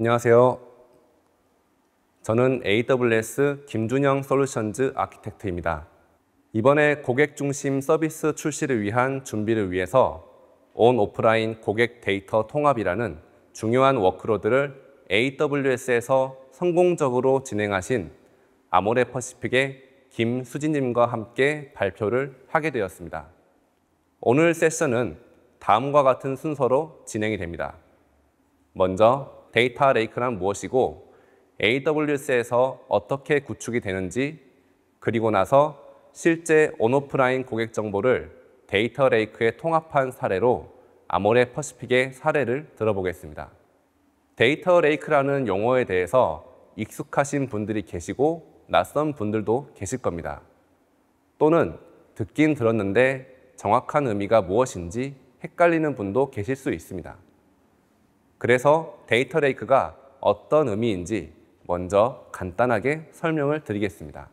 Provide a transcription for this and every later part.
안녕하세요. 저는 AWS 김준영 솔루션즈 아키텍트입니다. 이번에 고객 중심 서비스 출시를 위한 준비를 위해서 온 오프라인 고객 데이터 통합이라는 중요한 워크로드를 AWS에서 성공적으로 진행하신 아모레 퍼시픽의 김수진님과 함께 발표를 하게 되었습니다. 오늘 세션은 다음과 같은 순서로 진행이 됩니다. 먼저 데이터 레이크란 무엇이고 AWS에서 어떻게 구축이 되는지 그리고 나서 실제 온오프라인 고객 정보를 데이터 레이크에 통합한 사례로 아모레 퍼시픽의 사례를 들어보겠습니다. 데이터 레이크라는 용어에 대해서 익숙하신 분들이 계시고 낯선 분들도 계실 겁니다. 또는 듣긴 들었는데 정확한 의미가 무엇인지 헷갈리는 분도 계실 수 있습니다. 그래서 데이터 레이크가 어떤 의미인지 먼저 간단하게 설명을 드리겠습니다.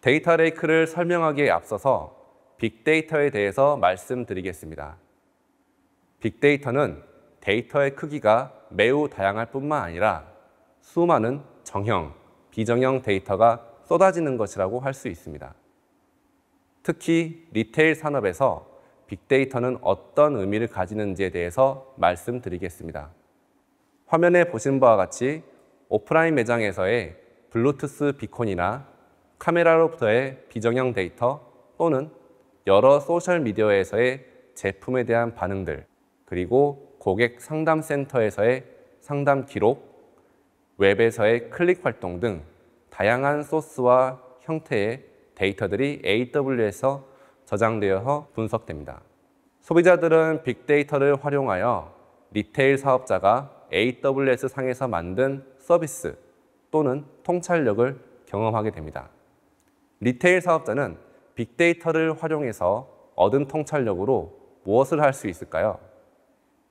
데이터 레이크를 설명하기에 앞서서 빅데이터에 대해서 말씀드리겠습니다. 빅데이터는 데이터의 크기가 매우 다양할 뿐만 아니라 수많은 정형, 비정형 데이터가 쏟아지는 것이라고 할 수 있습니다. 특히 리테일 산업에서 빅데이터는 어떤 의미를 가지는지에 대해서 말씀드리겠습니다. 화면에 보신 바와 같이 오프라인 매장에서의 블루투스 비콘이나 카메라로부터의 비정형 데이터 또는 여러 소셜미디어에서의 제품에 대한 반응들, 그리고 고객 상담센터에서의 상담 기록, 웹에서의 클릭 활동 등 다양한 소스와 형태의 데이터들이 AW에서 s 저장되어서 분석됩니다. 소비자들은 빅데이터를 활용하여 리테일 사업자가 AWS 상에서 만든 서비스 또는 통찰력을 경험하게 됩니다. 리테일 사업자는 빅데이터를 활용해서 얻은 통찰력으로 무엇을 할 수 있을까요?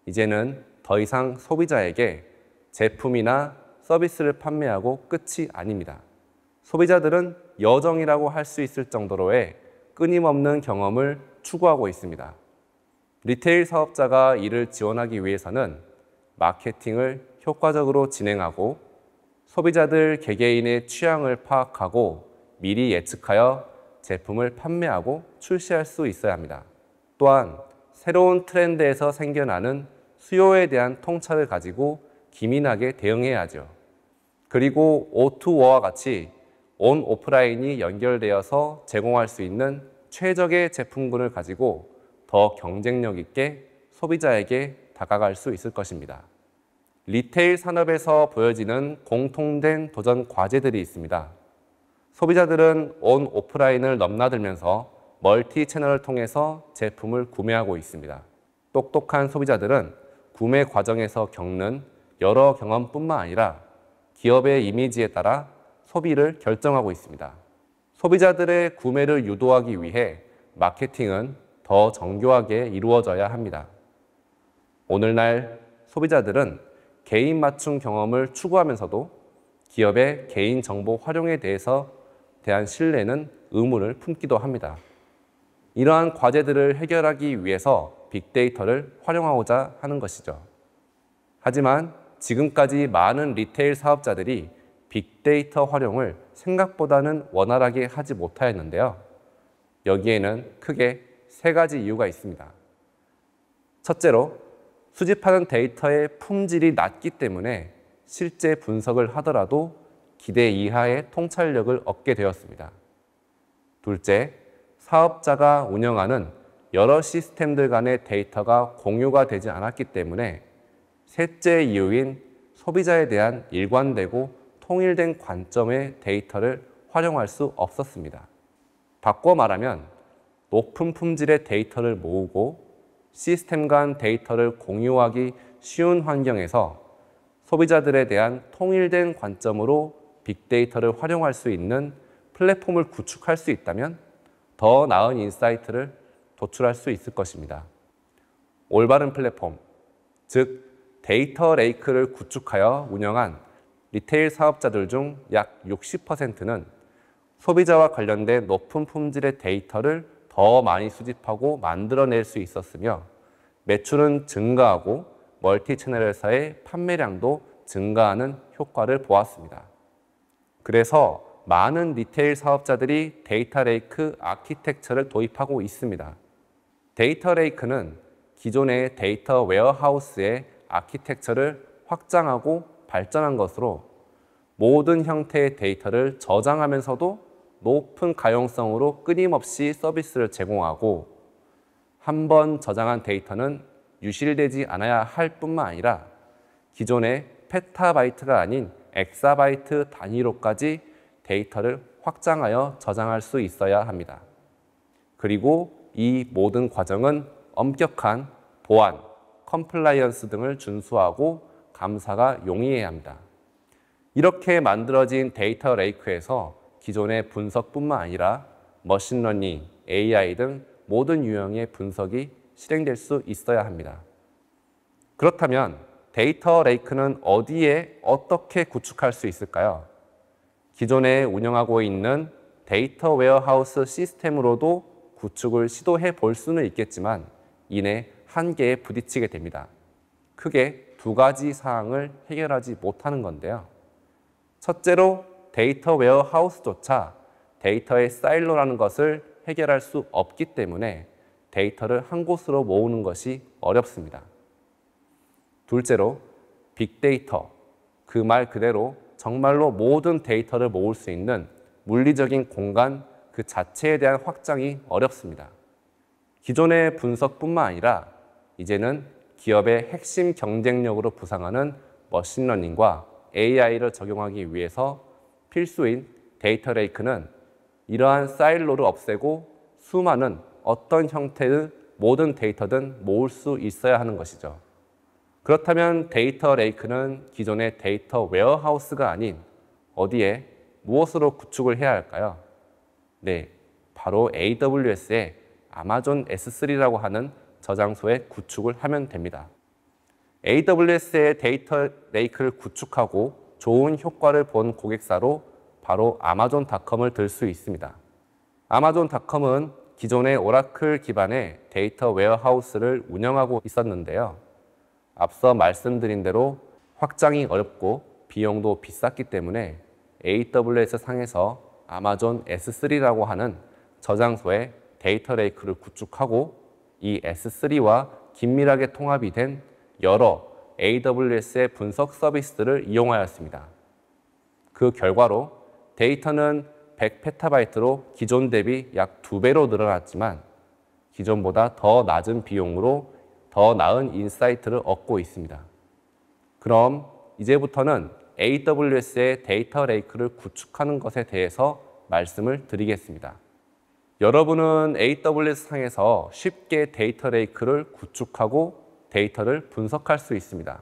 이제는 더 이상 소비자에게 제품이나 서비스를 판매하고 끝이 아닙니다. 소비자들은 여정이라고 할 수 있을 정도로의 끊임없는 경험을 추구하고 있습니다. 리테일 사업자가 이를 지원하기 위해서는 마케팅을 효과적으로 진행하고 소비자들 개개인의 취향을 파악하고 미리 예측하여 제품을 판매하고 출시할 수 있어야 합니다. 또한 새로운 트렌드에서 생겨나는 수요에 대한 통찰을 가지고 기민하게 대응해야 죠 그리고 O2O와 같이 온 오프라인이 연결되어서 제공할 수 있는 최적의 제품군을 가지고 더 경쟁력 있게 소비자에게 다가갈 수 있을 것입니다. 리테일 산업에서 보여지는 공통된 도전 과제들이 있습니다. 소비자들은 온 오프라인을 넘나들면서 멀티 채널을 통해서 제품을 구매하고 있습니다. 똑똑한 소비자들은 구매 과정에서 겪는 여러 경험뿐만 아니라 기업의 이미지에 따라 소비를 결정하고 있습니다. 소비자들의 구매를 유도하기 위해 마케팅은 더 정교하게 이루어져야 합니다. 오늘날 소비자들은 개인 맞춤 경험을 추구하면서도 기업의 개인 정보 활용에 대해서 대한 신뢰는 의무를 품기도 합니다. 이러한 과제들을 해결하기 위해서 빅데이터를 활용하고자 하는 것이죠. 하지만 지금까지 많은 리테일 사업자들이 빅데이터 활용을 생각보다는 원활하게 하지 못하였는데요. 여기에는 크게 세 가지 이유가 있습니다. 첫째로 수집하는 데이터의 품질이 낮기 때문에 실제 분석을 하더라도 기대 이하의 통찰력을 얻게 되었습니다. 둘째, 사업자가 운영하는 여러 시스템들 간의 데이터가 공유가 되지 않았기 때문에 셋째 이유인 소비자에 대한 일관되고 통일된 관점의 데이터를 활용할 수 없었습니다. 바꿔 말하면 높은 품질의 데이터를 모으고 시스템 간 데이터를 공유하기 쉬운 환경에서 소비자들에 대한 통일된 관점으로 빅데이터를 활용할 수 있는 플랫폼을 구축할 수 있다면 더 나은 인사이트를 도출할 수 있을 것입니다. 올바른 플랫폼, 즉 데이터 레이크를 구축하여 운영한 리테일 사업자들 중 약 60%는 소비자와 관련된 높은 품질의 데이터를 더 많이 수집하고 만들어낼 수 있었으며 매출은 증가하고 멀티 채널 회사의 판매량도 증가하는 효과를 보았습니다. 그래서 많은 리테일 사업자들이 데이터 레이크 아키텍처를 도입하고 있습니다. 데이터 레이크는 기존의 데이터 웨어하우스의 아키텍처를 확장하고 발전한 것으로 모든 형태의 데이터를 저장하면서도 높은 가용성으로 끊임없이 서비스를 제공하고 한 번 저장한 데이터는 유실되지 않아야 할 뿐만 아니라 기존의 페타바이트가 아닌 엑사바이트 단위로까지 데이터를 확장하여 저장할 수 있어야 합니다. 그리고 이 모든 과정은 엄격한 보안, 컴플라이언스 등을 준수하고 감사가 용이해야 합니다. 이렇게 만들어진 데이터 레이크에서 기존의 분석뿐만 아니라 머신러닝, AI 등 모든 유형의 분석이 실행될 수 있어야 합니다. 그렇다면 데이터 레이크는 어디에 어떻게 구축할 수 있을까요? 기존에 운영하고 있는 데이터 웨어하우스 시스템으로도 구축을 시도해 볼 수는 있겠지만 이내 한계에 부딪히게 됩니다. 크게 두 가지 사항을 해결하지 못하는 건데요. 첫째로 데이터 웨어하우스조차 데이터의 사일로라는 것을 해결할 수 없기 때문에 데이터를 한 곳으로 모으는 것이 어렵습니다. 둘째로 빅데이터, 그 말 그대로 정말로 모든 데이터를 모을 수 있는 물리적인 공간 그 자체에 대한 확장이 어렵습니다. 기존의 분석뿐만 아니라 이제는 기업의 핵심 경쟁력으로 부상하는 머신러닝과 AI를 적용하기 위해서 필수인 데이터 레이크는 이러한 사일로를 없애고 수많은 어떤 형태의 모든 데이터든 모을 수 있어야 하는 것이죠. 그렇다면 데이터 레이크는 기존의 데이터 웨어하우스가 아닌 어디에 무엇으로 구축을 해야 할까요? 네, 바로 AWS의 아마존 S3라고 하는 저장소에 구축을 하면 됩니다. AWS의 데이터 레이크를 구축하고 좋은 효과를 본 고객사로 바로 아마존닷컴을 들 수 있습니다. 아마존닷컴은 기존의 오라클 기반의 데이터 웨어하우스를 운영하고 있었는데요. 앞서 말씀드린 대로 확장이 어렵고 비용도 비쌌기 때문에 AWS 상에서 아마존 S3라고 하는 저장소에 데이터 레이크를 구축하고 이 S3와 긴밀하게 통합이 된 여러 AWS의 분석 서비스를 이용하였습니다. 그 결과로 데이터는 100페타바이트로 기존 대비 약 2배로 늘어났지만 기존보다 더 낮은 비용으로 더 나은 인사이트를 얻고 있습니다. 그럼 이제부터는 AWS의 데이터 레이크를 구축하는 것에 대해서 말씀을 드리겠습니다. 여러분은 AWS 상에서 쉽게 데이터 레이크를 구축하고 데이터를 분석할 수 있습니다.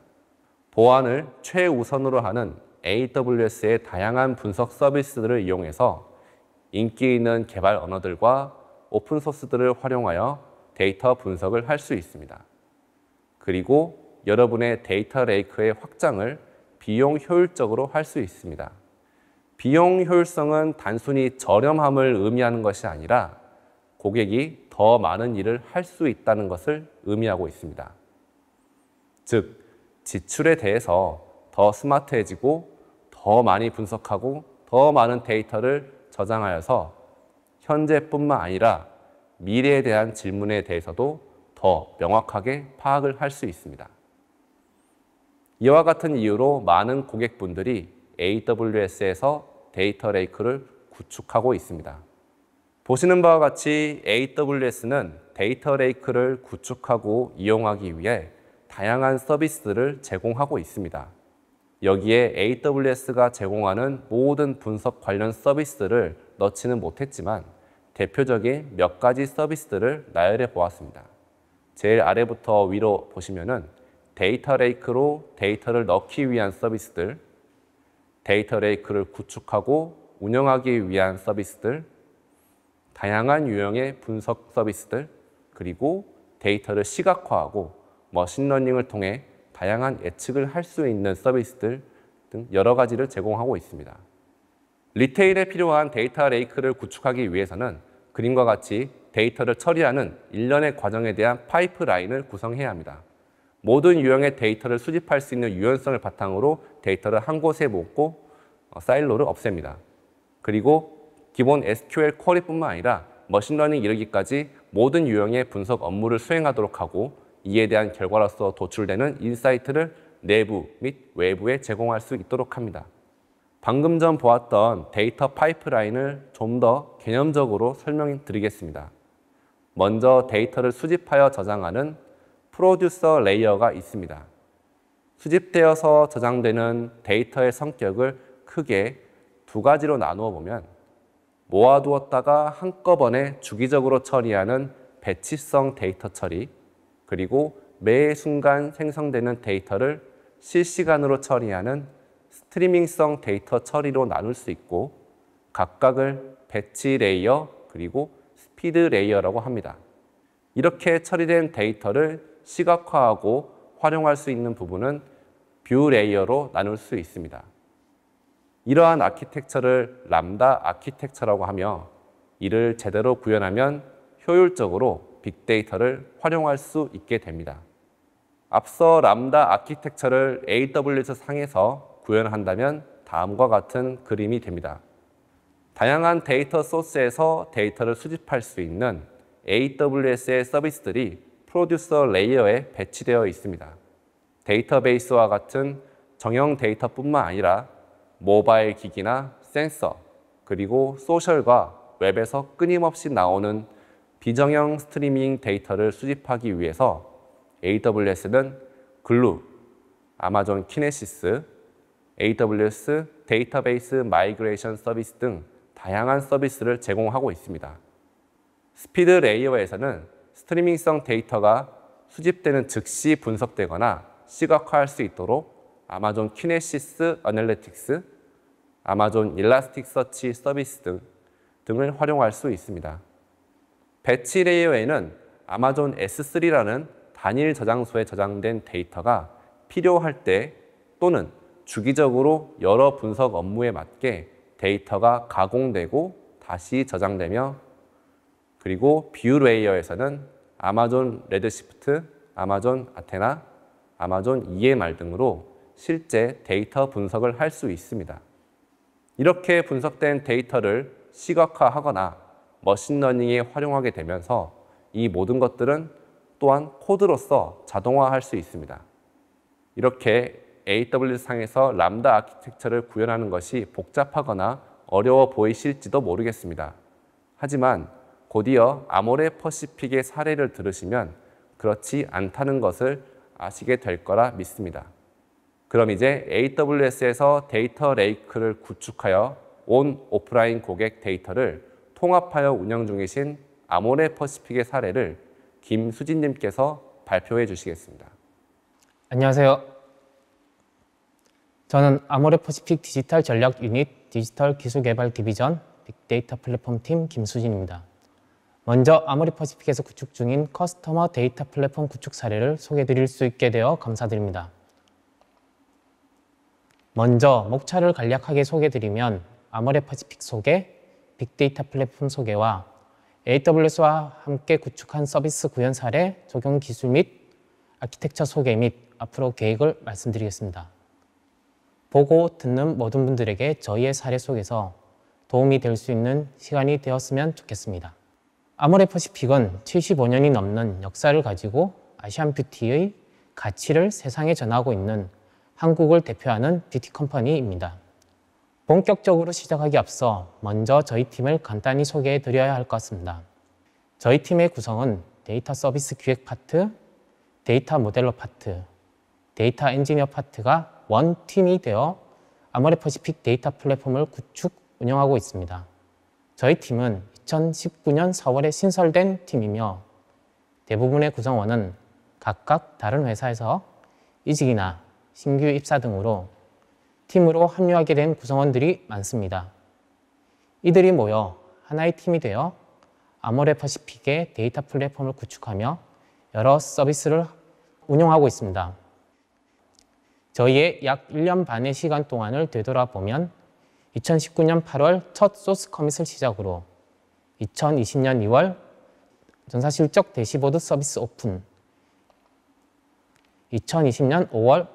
보안을 최우선으로 하는 AWS의 다양한 분석 서비스들을 이용해서 인기 있는 개발 언어들과 오픈소스들을 활용하여 데이터 분석을 할 수 있습니다. 그리고 여러분의 데이터 레이크의 확장을 비용 효율적으로 할 수 있습니다. 비용 효율성은 단순히 저렴함을 의미하는 것이 아니라 고객이 더 많은 일을 할 수 있다는 것을 의미하고 있습니다. 즉, 지출에 대해서 더 스마트해지고 더 많이 분석하고 더 많은 데이터를 저장하여서 현재뿐만 아니라 미래에 대한 질문에 대해서도 더 명확하게 파악을 할 수 있습니다. 이와 같은 이유로 많은 고객분들이 AWS에서 데이터 레이크를 구축하고 있습니다. 보시는 바와 같이 AWS는 데이터 레이크를 구축하고 이용하기 위해 다양한 서비스를 제공하고 있습니다. 여기에 AWS가 제공하는 모든 분석 관련 서비스를 넣지는 못했지만 대표적인 몇 가지 서비스들을 나열해 보았습니다. 제일 아래부터 위로 보시면은 데이터 레이크로 데이터를 넣기 위한 서비스들, 데이터 레이크를 구축하고 운영하기 위한 서비스들, 다양한 유형의 분석 서비스들, 그리고 데이터를 시각화하고 머신러닝을 통해 다양한 예측을 할 수 있는 서비스들 등 여러 가지를 제공하고 있습니다. 리테일에 필요한 데이터 레이크를 구축하기 위해서는 그림과 같이 데이터를 처리하는 일련의 과정에 대한 파이프라인을 구성해야 합니다. 모든 유형의 데이터를 수집할 수 있는 유연성을 바탕으로 데이터를 한 곳에 모고 어, 사일로를 없앱니다. 그리고 기본 SQL 쿼리뿐만 아니라 머신러닝 이르기까지 모든 유형의 분석 업무를 수행하도록 하고 이에 대한 결과로서 도출되는 인사이트를 내부 및 외부에 제공할 수 있도록 합니다. 방금 전 보았던 데이터 파이프라인을 좀 더 개념적으로 설명드리겠습니다. 먼저 데이터를 수집하여 저장하는 프로듀서 레이어가 있습니다. 수집되어서 저장되는 데이터의 성격을 크게 두 가지로 나누어 보면 모아두었다가 한꺼번에 주기적으로 처리하는 배치성 데이터 처리, 그리고 매 순간 생성되는 데이터를 실시간으로 처리하는 스트리밍성 데이터 처리로 나눌 수 있고 각각을 배치 레이어 그리고 스피드 레이어라고 합니다. 이렇게 처리된 데이터를 시각화하고 활용할 수 있는 부분은 뷰 레이어로 나눌 수 있습니다. 이러한 아키텍처를 람다 아키텍처라고 하며 이를 제대로 구현하면 효율적으로 빅데이터를 활용할 수 있게 됩니다. 앞서 람다 아키텍처를 AWS 상에서 구현한다면 다음과 같은 그림이 됩니다. 다양한 데이터 소스에서 데이터를 수집할 수 있는 AWS의 서비스들이 프로듀서 레이어에 배치되어 있습니다. 데이터베이스와 같은 정형 데이터뿐만 아니라 모바일 기기나 센서, 그리고 소셜과 웹에서 끊임없이 나오는 비정형 스트리밍 데이터를 수집하기 위해서 AWS는 글루, 아마존 키네시스, AWS 데이터베이스 마이그레이션 서비스 등 다양한 서비스를 제공하고 있습니다. 스피드 레이어에서는 스트리밍성 데이터가 수집되는 즉시 분석되거나 시각화할 수 있도록 아마존 키네시스 어널리틱스, 아마존 일라스틱 서치 서비스 등, 등을 활용할 수 있습니다. 배치 레이어에는 아마존 S3라는 단일 저장소에 저장된 데이터가 필요할 때 또는 주기적으로 여러 분석 업무에 맞게 데이터가 가공되고 다시 저장되며 그리고 뷰 레이어에서는 아마존 레드시프트, 아마존 아테나, 아마존 EMR 등으로 실제 데이터 분석을 할 수 있습니다. 이렇게 분석된 데이터를 시각화하거나 머신러닝에 활용하게 되면서 이 모든 것들은 또한 코드로서 자동화할 수 있습니다. 이렇게 AWS상에서 람다 아키텍처를 구현하는 것이 복잡하거나 어려워 보이실지도 모르겠습니다. 하지만 곧이어 아모레 퍼시픽의 사례를 들으시면 그렇지 않다는 것을 아시게 될 거라 믿습니다. 그럼 이제 AWS에서 데이터 레이크를 구축하여 온 오프라인 고객 데이터를 통합하여 운영 중이신 아모레 퍼시픽의 사례를 김수진님께서 발표해 주시겠습니다. 안녕하세요. 저는 아모레 퍼시픽 디지털 전략 유닛 디지털 기술 개발 디비전 빅데이터 플랫폼 팀 김수진입니다. 먼저 아모레 퍼시픽에서 구축 중인 커스터머 데이터 플랫폼 구축 사례를 소개 드릴 수 있게 되어 감사드립니다. 먼저 목차를 간략하게 소개드리면 아모레 퍼시픽 소개, 빅데이터 플랫폼 소개와 AWS와 함께 구축한 서비스 구현 사례, 적용 기술 및 아키텍처 소개 및 앞으로 계획을 말씀드리겠습니다. 보고 듣는 모든 분들에게 저희의 사례 속에서 도움이 될 수 있는 시간이 되었으면 좋겠습니다. 아모레퍼시픽은 75년이 넘는 역사를 가지고 아시안 뷰티의 가치를 세상에 전하고 있는 한국을 대표하는 뷰티 컴퍼니입니다. 본격적으로 시작하기 앞서 먼저 저희 팀을 간단히 소개해 드려야 할 것 같습니다. 저희 팀의 구성은 데이터 서비스 기획 파트, 데이터 모델러 파트, 데이터 엔지니어 파트가 원팀이 되어 아모레퍼시픽 데이터 플랫폼을 구축, 운영하고 있습니다. 저희 팀은 2019년 4월에 신설된 팀이며 대부분의 구성원은 각각 다른 회사에서 이직이나 신규 입사 등으로 팀으로 합류하게 된 구성원들이 많습니다. 이들이 모여 하나의 팀이 되어 아모레퍼시픽의 데이터 플랫폼을 구축하며 여러 서비스를 운영하고 있습니다. 저희의 약 1년 반의 시간 동안을 되돌아보면 2019년 8월 첫 소스 커밋을 시작으로 2020년 2월 전사 실적 대시보드 서비스 오픈, 2020년 5월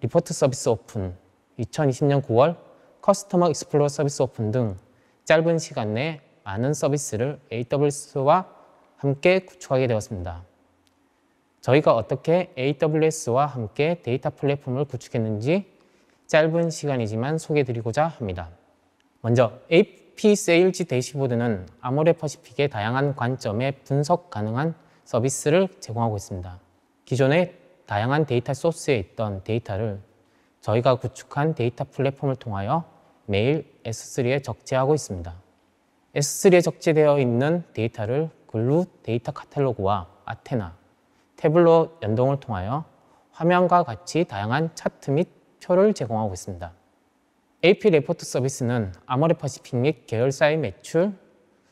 리포트 서비스 오픈, 2020년 9월 커스터머 익스플로러 서비스 오픈 등 짧은 시간 내에 많은 서비스를 AWS와 함께 구축하게 되었습니다. 저희가 어떻게 AWS와 함께 데이터 플랫폼을 구축했는지 짧은 시간이지만 소개드리고자 합니다. 먼저 AP s a 세일즈 대시보드는 아모레퍼시픽의 다양한 관점에 분석 가능한 서비스를 제공하고 있습니다. 기존의 다양한 데이터 소스에 있던 데이터를 저희가 구축한 데이터 플랫폼을 통하여 매일 S3에 적재하고 있습니다. S3에 적재되어 있는 데이터를 글루 데이터 카탈로그와 아테나, 태블로 연동을 통하여 화면과 같이 다양한 차트 및 표를 제공하고 있습니다. AP 레포트 서비스는 아모레퍼시픽 및 계열사의 매출,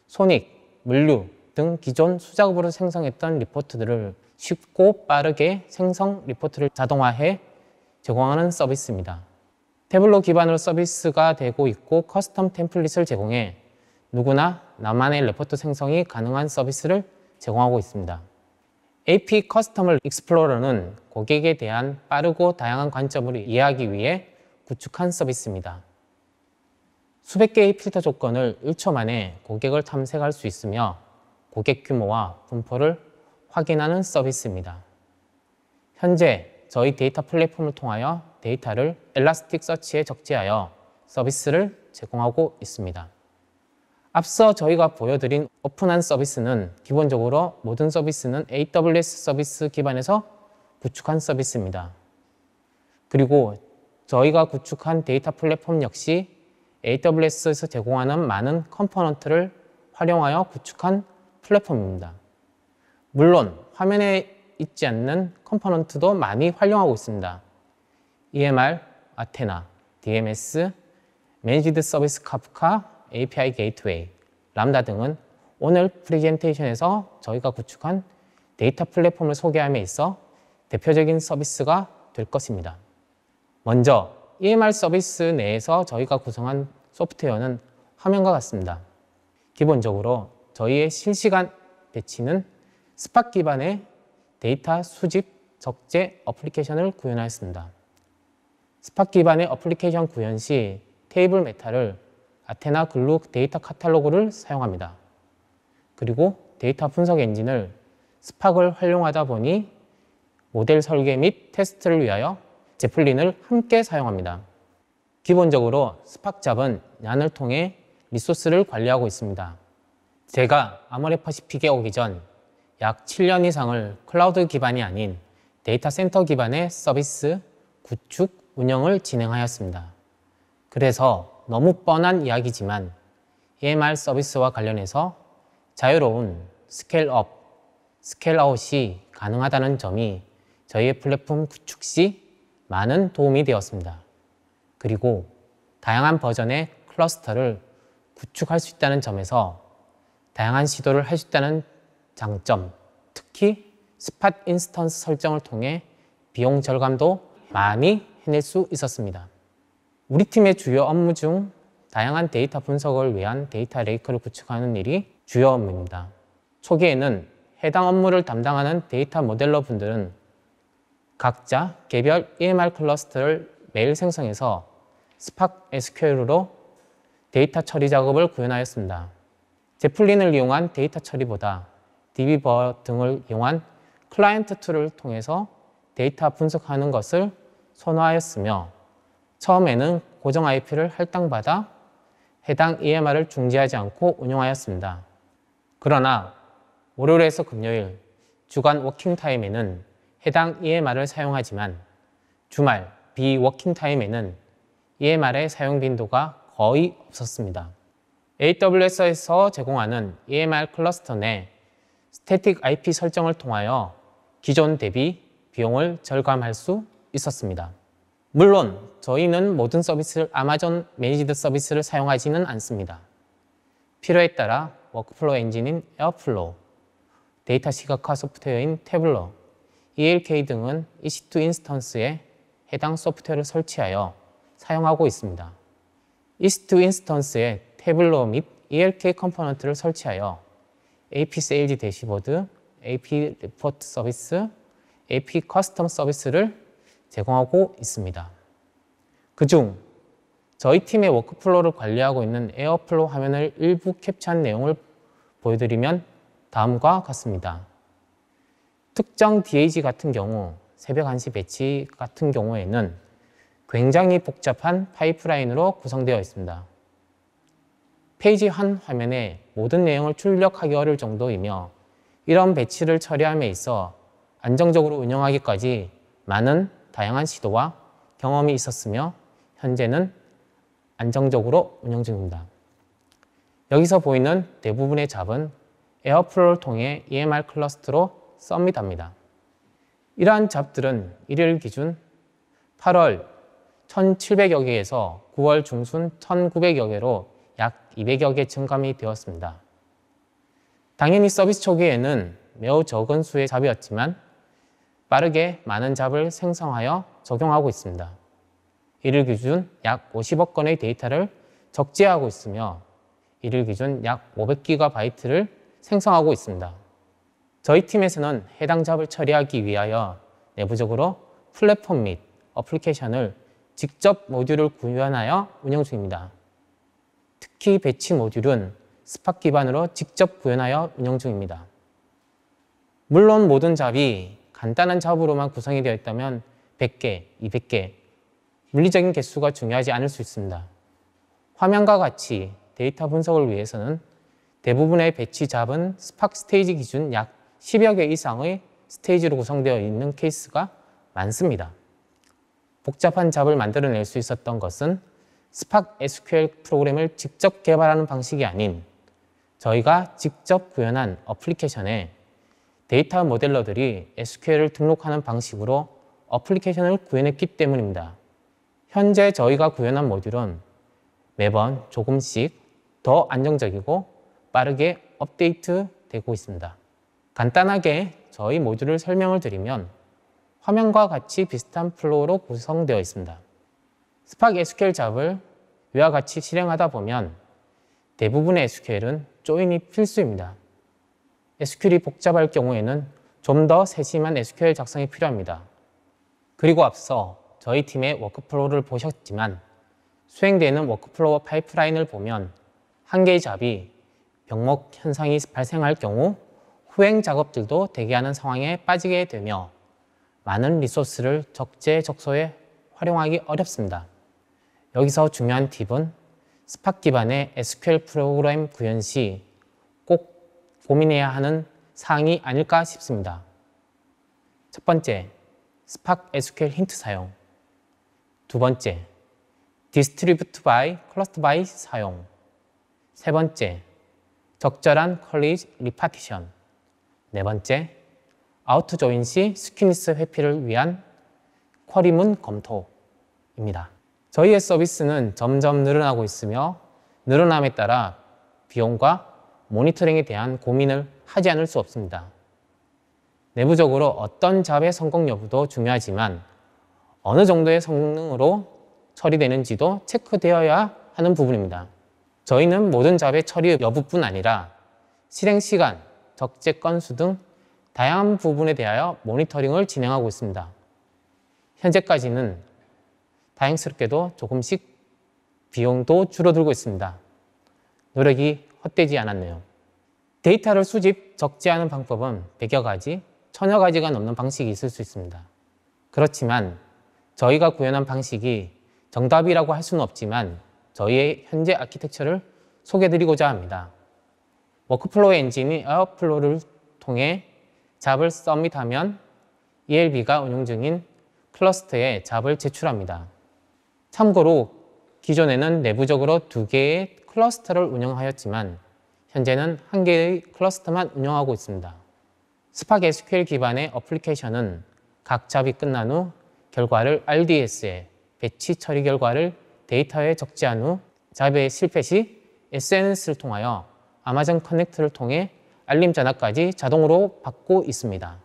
손익, 물류 등 기존 수작업으로 생성했던 리포트들을 쉽고 빠르게 생성 리포트를 자동화해 제공하는 서비스입니다. 태블로 기반으로 서비스가 되고 있고 커스텀 템플릿을 제공해 누구나 나만의 레포트 생성이 가능한 서비스를 제공하고 있습니다. AP 커스텀을 익스플로러는 고객에 대한 빠르고 다양한 관점을 이해하기 위해 구축한 서비스입니다. 수백 개의 필터 조건을 1초 만에 고객을 탐색할 수 있으며 고객 규모와 분포를 확인하는 서비스입니다. 현재 저희 데이터 플랫폼을 통하여 데이터를 엘라스틱 서치에 적재하여 서비스를 제공하고 있습니다. 앞서 저희가 보여드린 오픈한 서비스는 기본적으로 모든 서비스는 AWS 서비스 기반에서 구축한 서비스입니다. 그리고 저희가 구축한 데이터 플랫폼 역시 AWS에서 제공하는 많은 컴포넌트를 활용하여 구축한 플랫폼입니다. 물론 화면에 있지 않는 컴포넌트도 많이 활용하고 있습니다. EMR, 아테나, DMS, 매니지드 서비스 카프카, API 게이트웨이, 람다 등은 오늘 프레젠테이션에서 저희가 구축한 데이터 플랫폼을 소개함에 있어 대표적인 서비스가 될 것입니다. 먼저 EMR 서비스 내에서 저희가 구성한 소프트웨어는 화면과 같습니다. 기본적으로 저희의 실시간 배치는 스팟 기반의 데이터 수집, 적재 어플리케이션을 구현하였습니다. 스파 기반의 어플리케이션 구현 시 테이블 메타를 아테나 글루 데이터 카탈로그를 사용합니다. 그리고 데이터 분석 엔진을 스팍을 활용하다 보니 모델 설계 및 테스트를 위하여 제플린을 함께 사용합니다. 기본적으로 스팍 잡은 얀을 통해 리소스를 관리하고 있습니다. 제가 아모레퍼시픽에 오기 전약 7년 이상을 클라우드 기반이 아닌 데이터 센터 기반의 서비스, 구축, 운영을 진행하였습니다. 그래서 너무 뻔한 이야기지만 EMR 서비스와 관련해서 자유로운 스케일업, 스케일아웃이 가능하다는 점이 저희의 플랫폼 구축 시 많은 도움이 되었습니다. 그리고 다양한 버전의 클러스터를 구축할 수 있다는 점에서 다양한 시도를 할 수 있다는 장점, 특히 스팟 인스턴스 설정을 통해 비용 절감도 많이 해낼 수 있었습니다. 우리 팀의 주요 업무 중 다양한 데이터 분석을 위한 데이터 레이크를 구축하는 일이 주요 업무입니다. 초기에는 해당 업무를 담당하는 데이터 모델러 분들은 각자 개별 EMR 클러스터를 매일 생성해서 스팍 SQL로 데이터 처리 작업을 구현하였습니다. 제플린을 이용한 데이터 처리보다 d 비버 등을 이용한 클라이언트 툴을 통해서 데이터 분석하는 것을 선호하였으며 처음에는 고정 IP를 할당받아 해당 EMR을 중지하지 않고 운영하였습니다. 그러나 월요일에서 금요일 주간 워킹타임에는 해당 EMR을 사용하지만 주말 비워킹타임에는 EMR의 사용 빈도가 거의 없었습니다. AWS에서 제공하는 EMR 클러스터 내 스태틱 IP 설정을 통하여 기존 대비 비용을 절감할 수 있었습니다. 물론 저희는 모든 서비스를 아마존 매니지드 서비스를 사용하지는 않습니다. 필요에 따라 워크플로우 엔진인 에어플로우, 데이터 시각화 소프트웨어인 태블러, ELK 등은 EC2 인스턴스에 해당 소프트웨어를 설치하여 사용하고 있습니다. EC2 인스턴스에 태블러 및 ELK 컴포넌트를 설치하여 AP 세일즈 대시보드, AP Report 서비스, AP Custom 서비스를 제공하고 있습니다. 그중 저희 팀의 워크플로우를 관리하고 있는 에어플로우 화면을 일부 캡처한 내용을 보여드리면 다음과 같습니다. 특정 DAG 같은 경우 새벽 1시 배치 같은 경우에는 굉장히 복잡한 파이프라인으로 구성되어 있습니다. 페이지 한 화면에 모든 내용을 출력하기 어려울 정도이며 이런 배치를 처리함에 있어 안정적으로 운영하기까지 많은 다양한 시도와 경험이 있었으며 현재는 안정적으로 운영 중입니다. 여기서 보이는 대부분의 잡은 에어플로를 통해 EMR 클러스터로 썸밋합니다. 이러한 잡들은 일일 기준 8월 1,700여 개에서 9월 중순 1,900여 개로 약 200여 개 증감이 되었습니다. 당연히 서비스 초기에는 매우 적은 수의 잡이었지만 빠르게 많은 잡을 생성하여 적용하고 있습니다. 이를 기준 약 50억 건의 데이터를 적재하고 있으며 이를 기준 약 500기가바이트를 생성하고 있습니다. 저희 팀에서는 해당 잡을 처리하기 위하여 내부적으로 플랫폼 및 어플리케이션을 직접 모듈을 구현하여 운영 중입니다. 특히 배치 모듈은 스팍 기반으로 직접 구현하여 운영 중입니다. 물론 모든 잡이 간단한 잡으로만 구성이 되어 있다면 100개, 200개, 물리적인 개수가 중요하지 않을 수 있습니다. 화면과 같이 데이터 분석을 위해서는 대부분의 배치 잡은 스팍 스테이지 기준 약 10여 개 이상의 스테이지로 구성되어 있는 케이스가 많습니다. 복잡한 잡을 만들어낼 수 있었던 것은 스팍 SQL 프로그램을 직접 개발하는 방식이 아닌 저희가 직접 구현한 어플리케이션에 데이터 모델러들이 SQL을 등록하는 방식으로 어플리케이션을 구현했기 때문입니다. 현재 저희가 구현한 모듈은 매번 조금씩 더 안정적이고 빠르게 업데이트 되고 있습니다. 간단하게 저희 모듈을 설명을 드리면 화면과 같이 비슷한 플로우로 구성되어 있습니다. 스파 SQL 잡을 위와 같이 실행하다 보면 대부분의 SQL은 조인이 필수입니다. SQL이 복잡할 경우에는 좀 더 세심한 SQL 작성이 필요합니다. 그리고 앞서 저희 팀의 워크플로우를 보셨지만 수행되는 워크플로우 파이프라인을 보면 한 개의 잡이 병목 현상이 발생할 경우 후행 작업들도 대기하는 상황에 빠지게 되며 많은 리소스를 적재적소에 활용하기 어렵습니다. 여기서 중요한 팁은 스팍 기반의 SQL 프로그램 구현 시 꼭 고민해야 하는 사항이 아닐까 싶습니다. 첫 번째, 스팍 SQL 힌트 사용 두 번째, 디스트리뷰트 바이, 클러스터 바이 사용 세 번째, 적절한 퀄리지 리파티션 네 번째, 아우트 조인 시 스퀴니스 회피를 위한 쿼리문 검토입니다. 저희의 서비스는 점점 늘어나고 있으며 늘어남에 따라 비용과 모니터링에 대한 고민을 하지 않을 수 없습니다. 내부적으로 어떤 잡의 성공 여부도 중요하지만 어느 정도의 성능으로 처리되는지도 체크되어야 하는 부분입니다. 저희는 모든 잡의 처리 여부뿐 아니라 실행 시간, 적재 건수 등 다양한 부분에 대하여 모니터링을 진행하고 있습니다. 현재까지는 다행스럽게도 조금씩 비용도 줄어들고 있습니다. 노력이 헛되지 않았네요. 데이터를 수집, 적지 않은 방법은 100여 가지, 1 0 0 0여 가지가 넘는 방식이 있을 수 있습니다. 그렇지만 저희가 구현한 방식이 정답이라고 할 수는 없지만 저희의 현재 아키텍처를 소개드리고자 합니다. 워크플로우 엔진이 에어플로우를 통해 잡을 서밋하면 ELB가 운용 중인 클러스터에 잡을 제출합니다. 참고로 기존에는 내부적으로 두 개의 클러스터를 운영하였지만 현재는 한 개의 클러스터만 운영하고 있습니다. 스파게 SQL 기반의 어플리케이션은 각 잡이 끝난 후 결과를 RDS에 배치 처리 결과를 데이터에 적재한후 잡의 실패 시 SNS를 통하여 아마존 커넥트를 통해 알림 전화까지 자동으로 받고 있습니다.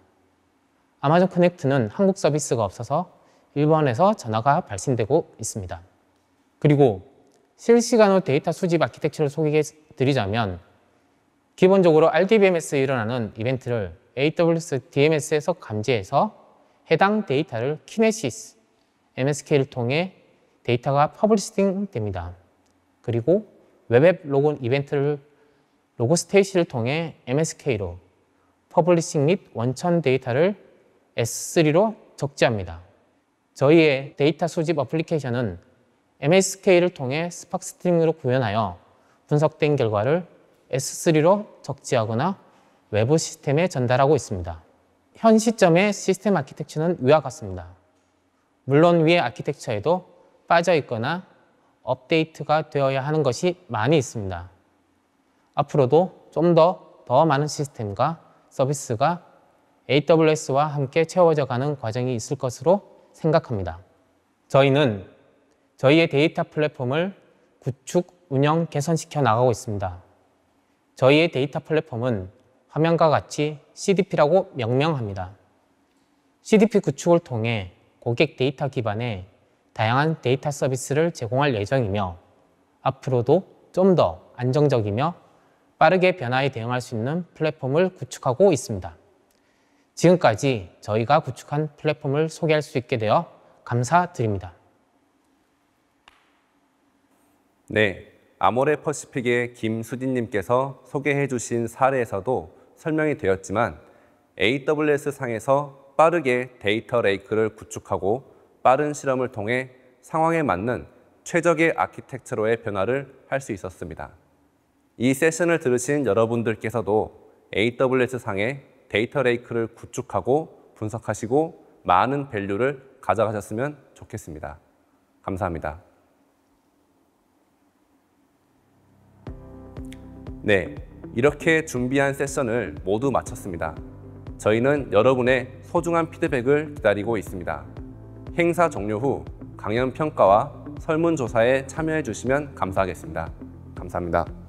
아마존 커넥트는 한국 서비스가 없어서 일반에서 전화가 발신되고 있습니다. 그리고 실시간으로 데이터 수집 아키텍처를 소개해 드리자면 기본적으로 RDBMS에 일어나는 이벤트를 AWS DMS에서 감지해서 해당 데이터를 Kinesis, MSK를 통해 데이터가 퍼블리싱 됩니다. 그리고 웹앱 로그인 이벤트를 로그스테이시를 통해 MSK로 퍼블리싱 및 원천 데이터를 S3로 적재합니다. 저희의 데이터 수집 어플리케이션은 MSK를 통해 스팍 스트링으로 구현하여 분석된 결과를 S3로 적지하거나 외부 시스템에 전달하고 있습니다. 현 시점의 시스템 아키텍처는 위와 같습니다. 물론 위의 아키텍처에도 빠져 있거나 업데이트가 되어야 하는 것이 많이 있습니다. 앞으로도 좀 더더 더 많은 시스템과 서비스가 AWS와 함께 채워져 가는 과정이 있을 것으로 생각합니다. 저희는 저희의 데이터 플랫폼을 구축, 운영, 개선시켜 나가고 있습니다. 저희의 데이터 플랫폼은 화면과 같이 CDP라고 명명합니다. CDP 구축을 통해 고객 데이터 기반의 다양한 데이터 서비스를 제공할 예정이며 앞으로도 좀 더 안정적이며 빠르게 변화에 대응할 수 있는 플랫폼을 구축하고 있습니다. 지금까지 저희가 구축한 플랫폼을 소개할 수 있게 되어 감사드립니다. 네, 아모레 퍼시픽의 김수진님께서 소개해 주신 사례에서도 설명이 되었지만 AWS 상에서 빠르게 데이터 레이크를 구축하고 빠른 실험을 통해 상황에 맞는 최적의 아키텍처로의 변화를 할 수 있었습니다. 이 세션을 들으신 여러분들께서도 AWS 상에 데이터 레이크를 구축하고 분석하시고 많은 밸류를 가져가셨으면 좋겠습니다. 감사합니다. 네, 이렇게 준비한 세션을 모두 마쳤습니다. 저희는 여러분의 소중한 피드백을 기다리고 있습니다. 행사 종료 후 강연 평가와 설문조사에 참여해 주시면 감사하겠습니다. 감사합니다.